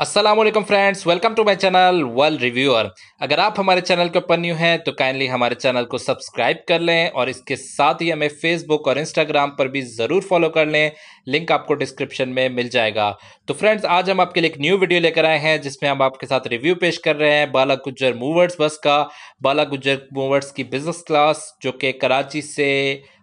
Aslam friends welcome to my channel world reviewer अगर आप हमारे चैनल के ऊपर न्यू हैं तो काइंडली हमारे चैनल को सब्सक्राइब कर लें और इसके साथ ही हमें फेसबुक और इंस्टाग्राम पर भी ज़रूर फॉलो कर लें लिंक आपको डिस्क्रिप्शन में मिल जाएगा तो फ्रेंड्स आज हम आपके लिए एक न्यू वीडियो लेकर आए हैं जिसमें हम आपके साथ रिव्यू पेश कर रहे हैं बाला गुज्जर मूवर्स बस का बाला गुज्जर मूवर्स की बिजनेस क्लास जो कि कराची से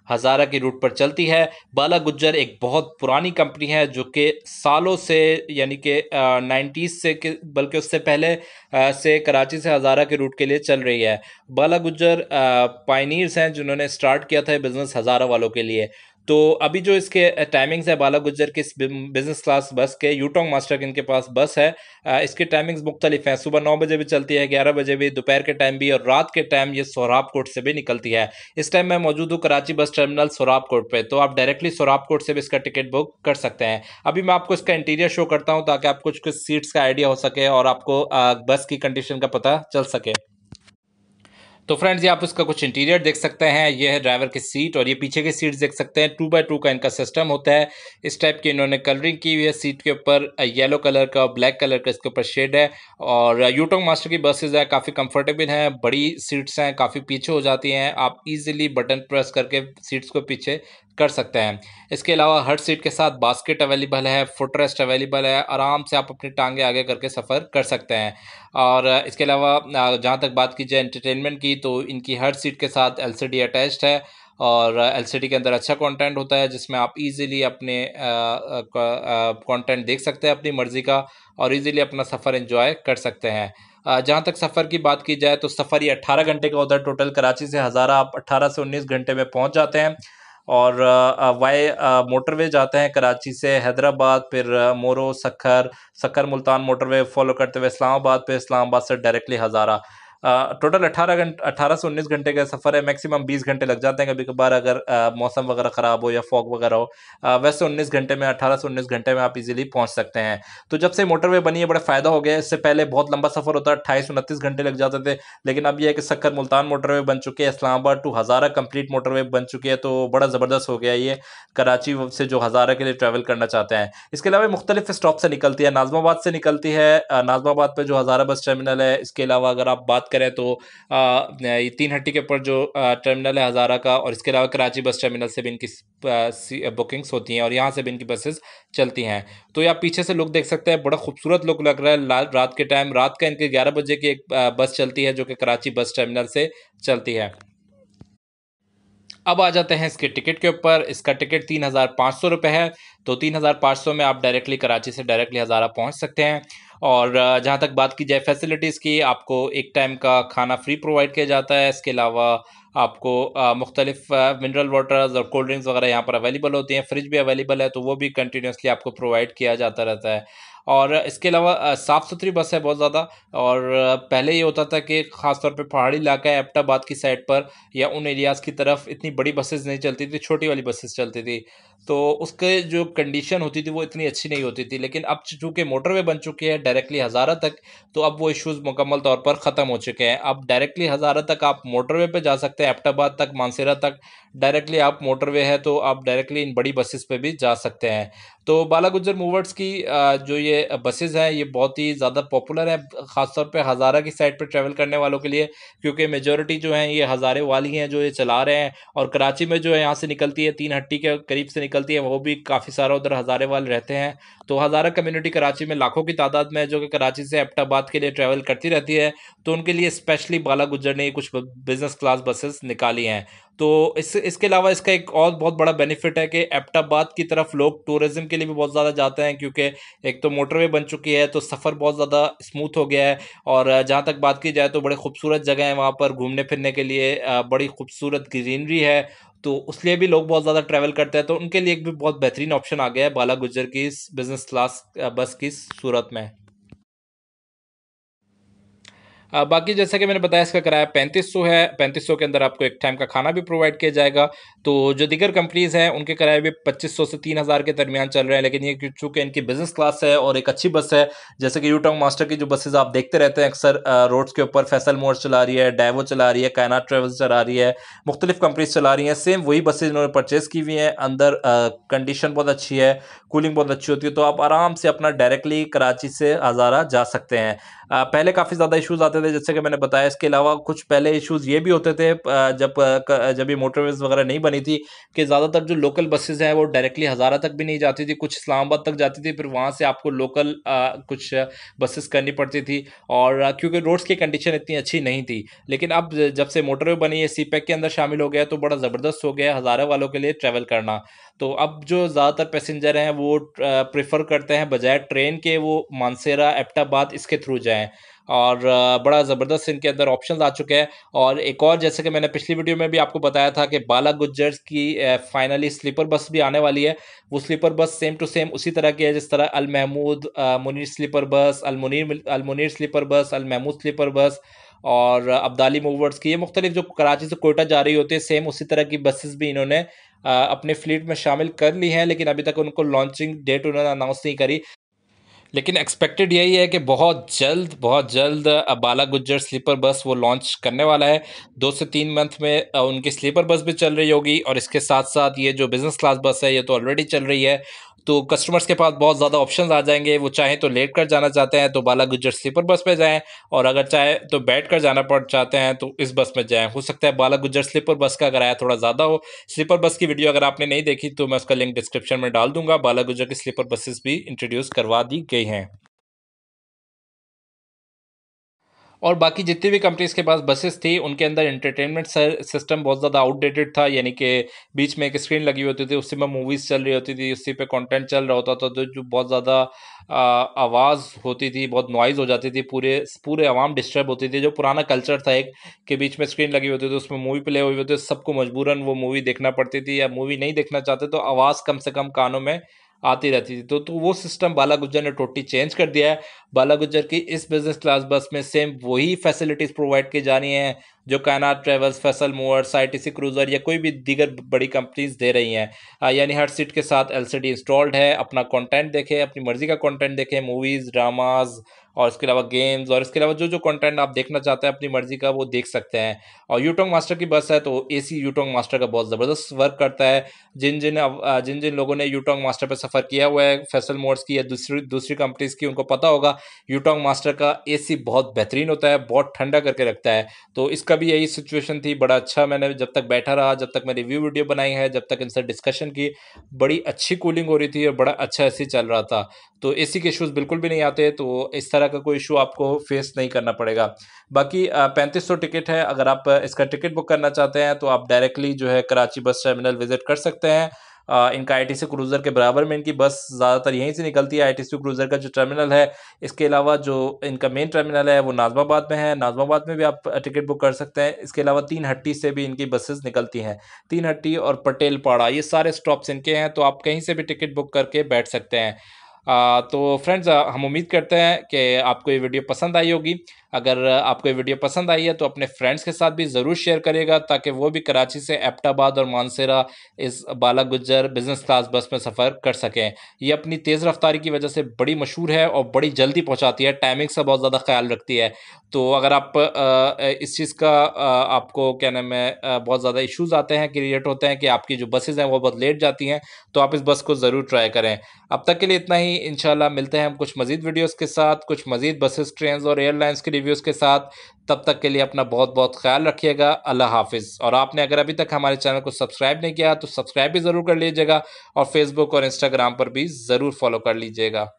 हज़ारा की रूट पर चलती है बाला गुज्जर एक बहुत पुरानी कंपनी है जो कि सालों से यानी कि नाइन्टीज़ से बल्कि उससे पहले आ, से कराची से हज़ारा के रूट के लिए चल रही है बाला गुज्जर पाइनियर्स हैं जिन्होंने स्टार्ट किया था बिज़नेस हज़ारा वालों के लिए तो अभी जो इसके टाइमिंग्स है बाला गुजर के बिजनेस क्लास बस के यूटोंग मास्टर के इनके पास बस है इसके टाइमिंग्स मुख्तलिफ हैं सुबह नौ बजे भी चलती है ग्यारह बजे भी दोपहर के टाइम भी और रात के टाइम ये सोराब कोट से भी निकलती है इस टाइम मैं मौजूद हूँ Karachi bus terminal Sorab coat पर तो आप डायरेक्टली सोराब कोट से भी इसका टिकट बुक कर सकते हैं अभी मैं आपको इसका इंटीरियर शो करता हूँ ताकि आपको कुछ कुछ सीट्स का आइडिया हो सके और आपको बस की कंडीशन का पता चल सके तो फ्रेंड्स ये आप इसका कुछ इंटीरियर देख सकते हैं ये है ड्राइवर की सीट और ये पीछे की सीट देख सकते हैं टू बाई टू का इनका सिस्टम होता है इस टाइप की इन्होंने कलरिंग की हुई है सीट के ऊपर येलो कलर का ब्लैक कलर का इसके ऊपर शेड है और यूटोंग मास्टर की बसेज है काफ़ी कंफर्टेबल हैं बड़ी सीट्स हैं काफ़ी पीछे हो जाती हैं आप इजिली बटन प्रेस करके सीट्स को पीछे कर सकते हैं इसके अलावा हर सीट के साथ बास्केट अवेलेबल है फुटरेस्ट अवेलेबल है आराम से आप अपनी टांगे आगे करके सफ़र कर सकते हैं और इसके अलावा जहाँ तक बात की जाए इंटरटेनमेंट की तो इनकी हर सीट के साथ एल अटैच्ड है और एलसीडी के अंदर अच्छा कंटेंट होता है जिसमें आप इजीली अपने कंटेंट देख सकते हैं अपनी मर्ज़ी का और इजीली अपना सफ़र एंजॉय कर सकते हैं जहाँ तक सफ़र की बात की जाए तो सफ़र ये अट्ठारह घंटे का उधर टोटल कराची से हज़ारा आप अट्ठारह से उन्नीस घंटे में पहुँच जाते हैं और वाई मोटरवे जाते हैं कराची से हैदराबाद फिर मोरो सखर सखर मुल्तान मोटरवे फॉलो करते हुए इस्लामाबाद फिर इस्लामाबाद से डायरेक्टली हज़ारा टोटल अट्ठारह घंटे अट्ठारह से उन्नीस घंटे का सफ़र है मैक्सिमम बीस घंटे लग जाते हैं कभी कभार अगर मौसम वगैरह ख़राब हो या फॉग वगैरह हो वैसे उन्नीस घंटे में अठारह से उन्नीस घंटे में आप इजीली पहुंच सकते हैं तो जब से मोटरवे बनी है बड़ा फ़ायदा हो गया इससे पहले बहुत लंबा सफ़र होता है अट्ठाईस उनतीस घंटे लग जाते थे लेकिन अब यह है कि सक्कर मुल्तान मोटरवे बन चुके हैं Islamabad to Hazara complete motorway बन चुकी है तो बड़ा ज़बरदस्त हो गया ये कराची से जो हज़ारा के लिए ट्रैवल करना चाहते हैं इसके अलावा मुख्तलिफ स्टॉप से निकलती है नाजमाबाद से निकलती है नाजमाबाद पर जो हज़ारा बस टर्मिनल है इसके अलावा अगर आप बात करें तो तीन हट्टी के ऊपर जो टर्मिनल है हज़ारा का और इसके अलावा कराची बस टर्मिनल से भी इनकी बुकिंग्स होती हैं और यहाँ से भी इनकी बसेस चलती हैं तो यहाँ पीछे से लुक देख सकते हैं बड़ा खूबसूरत लुक लग रहा है रात के टाइम रात का इनके ग्यारह बजे की एक बस चलती है जो कि कराची बस टर्मिनल से चलती है अब आ जाते हैं इसके टिकट के ऊपर इसका टिकट तीन हज़ार पाँच सौ रुपये है तो तीन हज़ार पाँच सौ में आप डायरेक्टली कराची से डायरेक्टली हज़ारा पहुंच सकते हैं और जहाँ तक बात की जाए फैसिलिटीज़ की आपको एक टाइम का खाना फ्री प्रोवाइड किया जाता है इसके अलावा आपको मुख्तलिफ मिनरल वाटर्स और कोल्ड ड्रिंक्स वगैरह यहाँ पर अवेलेबल होती हैं फ्रिज भी अवेलेबल है तो वो भी कंटिन्यूसली आपको प्रोवाइड किया जाता रहता है और इसके अलावा साफ़ सुथरी बस है बहुत ज़्यादा और पहले ये होता था कि ख़ासतौर पे पहाड़ी इलाका है एपटाबाद की साइड पर या उन एरियाज़ की तरफ इतनी बड़ी बसेस नहीं चलती थी छोटी वाली बसेस चलती थी तो उसके जो कंडीशन होती थी वो इतनी अच्छी नहीं होती थी लेकिन अब चूँकि मोटरवे बन चुके हैं डायरेक्टली हज़ारा तक तो अब वो इशूज़ मुकम्मल तौर पर ख़त्म हो चुके हैं अब डायरेक्टली हज़ारा तक आप मोटरवे पर जा सकते हैं एपटाबाद तक मानसेरा तक डायरेक्टली आप मोटरवे है तो आप डायरेक्टली इन बड़ी बसेस पे भी जा सकते हैं तो बाला गुजर मूवर्स की जो ये बसेस हैं ये बहुत ही ज़्यादा पॉपुलर है ख़ासतौर पे हज़ारा की साइड पे ट्रैवल करने वालों के लिए क्योंकि मेजोरिटी जो हैं ये हज़ारे वाली हैं जो ये चला रहे हैं और कराची में जो है यहाँ से निकलती है तीन हट्टी के करीब से निकलती है वो भी काफ़ी सारा उधर हज़ारे वाले रहते हैं तो हज़ारा कम्यूनिटी कराची में लाखों की तादाद में जो कि कराची से एपटाबाद के लिए ट्रैवल करती रहती है तो उनके लिए स्पेशली बाला गुजर ने कुछ बिज़नेस क्लास बसेस ट्रेल्स निकाली हैं तो इस इसके अलावा इसका एक और बहुत बड़ा बेनिफिट है कि एपटाबाद की तरफ लोग टूरिज़म के लिए भी बहुत ज़्यादा जाते हैं क्योंकि एक तो मोटरवे बन चुकी है तो सफ़र बहुत ज़्यादा स्मूथ हो गया है और जहाँ तक बात की जाए तो बड़े खूबसूरत जगह हैं वहाँ पर घूमने फिरने के लिए बड़ी खूबसूरत ग्रीनरी है तो लिए भी लोग बहुत ज़्यादा ट्रैवल करते हैं तो उनके लिए एक भी बहुत बेहतरीन ऑप्शन आ गया है बाला गुजर की बिज़नेस क्लास बस की सूरत में बाकी जैसा कि मैंने बताया इसका किराया पैंतीस सौ है पैंतीस सौ के अंदर आपको एक टाइम का खाना भी प्रोवाइड किया जाएगा तो जो दिगर कंपनीज़ हैं उनके किराए भी पच्चीस सौ से तीन हज़ार के दरमियान चल रहे हैं लेकिन ये चूँकि इनकी बिज़नेस क्लास है और एक अच्छी बस है जैसे कि यूटांग मास्टर की जो बसेज़ आप देखते रहते हैं अक्सर रोड्स के ऊपर फैसल मोड चला रही है डाइवो चला रही है कैनाट ट्रेवल्स चला रही है मुख्तलिफ कंपनीज चला रही हैं सेम वही बसेज इन्होंने परचेज़ की हुई हैं अंदर कंडीशन बहुत अच्छी है कूलिंग बहुत अच्छी होती है तो आप आराम से अपना डायरेक्टली कराची से हज़ारा जा सकते हैं पहले काफ़ी ज़्यादा इशूज़ आते थे चले जैसे कि मैंने बताया इसके अलावा कुछ पहले इश्यूज ये भी होते थे जब जब ये मोटरवेज वगैरह नहीं बनी थी कि ज़्यादातर जो लोकल बसेज हैं वो डायरेक्टली हज़ारा तक भी नहीं जाती थी कुछ इस्लामाबाद तक जाती थी फिर वहाँ से आपको लोकल कुछ बसेस करनी पड़ती थी और क्योंकि रोड्स की कंडीशन इतनी अच्छी नहीं थी लेकिन अब जब से मोटरवे बनी है सी e के अंदर शामिल हो गया तो बड़ा ज़बरदस्त हो गया हज़ारा वालों के लिए ट्रैवल करना तो अब जो ज़्यादातर पैसेंजर हैं वो प्रेफर करते हैं बजाय ट्रेन के वो मानसेरा एप्टाबाद इसके थ्रू जाएँ और बड़ा ज़बरदस्त इनके अंदर ऑप्शन आ चुके हैं और एक और जैसे कि मैंने पिछली वीडियो में भी आपको बताया था कि बाला गुज्जर्स की फाइनली स्लीपर बस भी आने वाली है वो sleeper bus same to same उसी तरह की है जिस तरह अल Mahmood Munir sleeper bus Al Munir Al Munir sleeper bus Al Mahmood sleeper bus और अब्दाली मूवर्स की ये मुख्तलिफ जो कराची से कोयटा जा रही होती है सेम उसी तरह की बसेस भी इन्होंने अपने फ्लीट में शामिल कर ली हैं लेकिन अभी तक उनको लॉन्चिंग डेट उन्होंने अनाउंस नहीं करी लेकिन एक्सपेक्टेड यही है कि बहुत जल्द बहुत जल्द बाला गुज्जर स्लीपर बस वो लॉन्च करने वाला है दो से तीन मंथ में उनकी स्लीपर बस भी चल रही होगी और इसके साथ साथ ये जो बिज़नेस क्लास बस है ये तो ऑलरेडी चल रही है तो कस्टमर्स के पास बहुत ज़्यादा ऑप्शन आ जाएंगे वो चाहें तो लेट कर जाना चाहते हैं तो बाला गुजर स्लीपर बस में जाएं और अगर चाहे तो बैठ कर जाना पड़ चाहते हैं तो इस बस में जाएं हो सकता है बाला गुजर स्लीपर बस का किराया थोड़ा ज़्यादा हो स्लीपर बस की वीडियो अगर आपने नहीं देखी तो मैं उसका लिंक डिस्क्रिप्शन में डाल दूंगा बाला गुजर की स्लीपर बसेस भी इंट्रोड्यूस करवा दी गई हैं और बाकी जितनी भी कंपनीज के पास बसेस थी उनके अंदर एंटरटेनमेंट सिस्टम बहुत ज़्यादा आउटडेटेड था यानी कि बीच में एक स्क्रीन लगी होती थी उसी में मूवीज़ चल रही होती थी उसी पे कंटेंट चल रहा होता था तो जो बहुत ज़्यादा आवाज़ होती थी बहुत नॉइज़ हो जाती थी पूरे पूरे आवाम डिस्टर्ब होती थी जो पुराना कल्चर था एक के बीच में स्क्रीन लगी होती थी उसमें मूवी प्ले हुई होती थी सबको मजबूरन वो मूवी देखना पड़ती थी या मूवी नहीं देखना चाहते तो आवाज़ कम से कम कानों में आती रहती थी तो तो वो सिस्टम बाला गुजर ने टोटली चेंज कर दिया है बाला गुज्जर की इस बिजनेस क्लास बस में सेम वही फैसिलिटीज़ प्रोवाइड की जा रही जो Kainat travels Faisal movers I cruiser या कोई भी दीगर बड़ी कंपनीज दे रही हैं यानी हर सीट के साथ एल इंस्टॉल्ड है अपना कॉन्टेंट देखें अपनी मर्ज़ी का कॉन्टेंट देखें मूवीज़ ड्रामाज़ और इसके अलावा गेम्स और इसके अलावा जो जो कंटेंट आप देखना चाहते हैं अपनी मर्जी का वो देख सकते हैं और यूटोंग मास्टर की बस है तो ए सी यूटोंग मास्टर का बहुत ज़बरदस्त वर्क करता है जिन जिन जिन जिन लोगों ने यूटोंग मास्टर पर सफ़र किया हुआ है फैसल मोड्स की या दूसरी दूसरी कंपनीज़ की उनको पता होगा यूटोंग मास्टर का ए सी बहुत बेहतरीन होता है बहुत ठंडा करके रखता है तो इसका का भी यही सिचुएशन थी बड़ा अच्छा मैंने जब तक बैठा रहा जब तक मैं रिव्यू वीडियो बनाई है जब तक इनसे डिस्कशन की बड़ी अच्छी कूलिंग हो रही थी और बड़ा अच्छा ऐसे चल रहा था तो एसी के इशूज़ बिल्कुल भी नहीं आते तो इस तरह का कोई इशू आपको फेस नहीं करना पड़ेगा बाकी पैंतीस टिकट है अगर आप इसका टिकट बुक करना चाहते हैं तो आप डायरेक्टली जो है कराची बस टर्मिनल विजिट कर सकते हैं इनका आई क्रूज़र के बराबर में इनकी बस ज़्यादातर यहीं से निकलती है आई क्रूज़र का जो टर्मिनल है इसके अलावा जो इनका मेन टर्मिनल है वो नाजमाबाद में है नाजमाबाद में भी आप टिकट बुक कर सकते हैं इसके अलावा तीन हट्टी से भी इनकी बसेस निकलती हैं तीन हट्टी और पटेल पाड़ा ये सारे स्टॉप्स इनके हैं तो आप कहीं से भी टिकट बुक करके बैठ सकते हैं आ, तो फ्रेंड्स हम उम्मीद करते हैं कि आपको ये वीडियो पसंद आई होगी अगर आपको ये वीडियो पसंद आई है तो अपने फ्रेंड्स के साथ भी ज़रूर शेयर करेगा ताकि वो भी कराची से एपटाबाद और मानसेरा इस बाला गुजर बिजनेस क्लास बस में सफ़र कर सकें ये अपनी तेज़ रफ्तारी की वजह से बड़ी मशहूर है और बड़ी जल्दी पहुँचाती है टाइमिंग से बहुत ज़्यादा ख्याल रखती है तो अगर आप इस चीज़ का आपको क्या नाम है बहुत ज़्यादा इशूज़ आते हैं क्रिएट होते हैं कि आपकी जो बसेज़ हैं वो बहुत लेट जाती हैं तो आप इस बस को ज़रूर ट्राई करें अब तक के लिए इतना ही इन मिलते हैं हम कुछ मज़ीद वीडियोज़ के साथ कुछ मज़ीद बसेस ट्रेन और एयरलाइंस के लिए रिव्यूज़ के साथ तब तक के लिए अपना बहुत बहुत ख्याल रखिएगा अल्लाह हाफिज़ और आपने अगर अभी तक हमारे चैनल को सब्सक्राइब नहीं किया तो सब्सक्राइब भी ज़रूर कर लीजिएगा और फेसबुक और इंस्टाग्राम पर भी ज़रूर फॉलो कर लीजिएगा